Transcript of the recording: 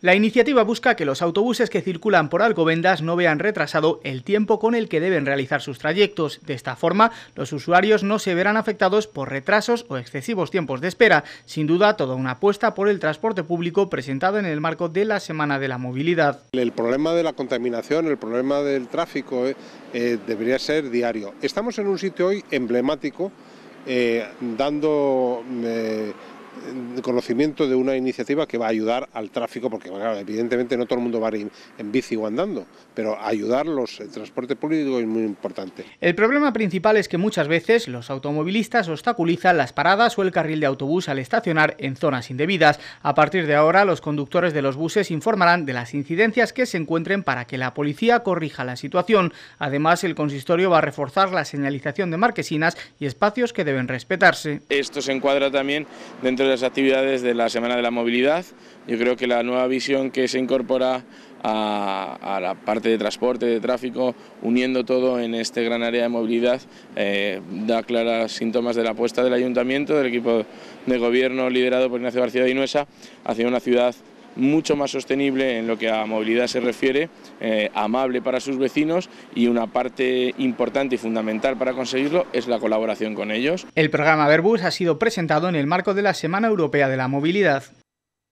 La iniciativa busca que los autobuses que circulan por Alcobendas no vean retrasado el tiempo con el que deben realizar sus trayectos. De esta forma, los usuarios no se verán afectados por retrasos o excesivos tiempos de espera. Sin duda, toda una apuesta por el transporte público presentado en el marco de la Semana de la Movilidad. El problema de la contaminación, el problema del tráfico eh, eh, debería ser diario. Estamos en un sitio hoy emblemático, eh, dando conocimiento de una iniciativa que va a ayudar al tráfico, porque evidentemente no todo el mundo va a en bici o andando, pero ayudarlos el transporte público es muy importante. El problema principal es que muchas veces los automovilistas obstaculizan las paradas o el carril de autobús al estacionar en zonas indebidas. A partir de ahora, los conductores de los buses informarán de las incidencias que se encuentren para que la policía corrija la situación. Además, el consistorio va a reforzar la señalización de marquesinas y espacios que deben respetarse. Esto se encuadra también dentro de las actividades de la Semana de la Movilidad. Yo creo que la nueva visión que se incorpora a, la parte de transporte, de tráfico, uniendo todo en este gran área de movilidad, eh, da claras síntomas de la apuesta del Ayuntamiento, del equipo de gobierno liderado por Ignacio García de Inuesa, hacia una ciudad mucho más sostenible en lo que a movilidad se refiere, eh, amable para sus vecinos y una parte importante y fundamental para conseguirlo es la colaboración con ellos. El programa Verbus ha sido presentado en el marco de la Semana Europea de la Movilidad.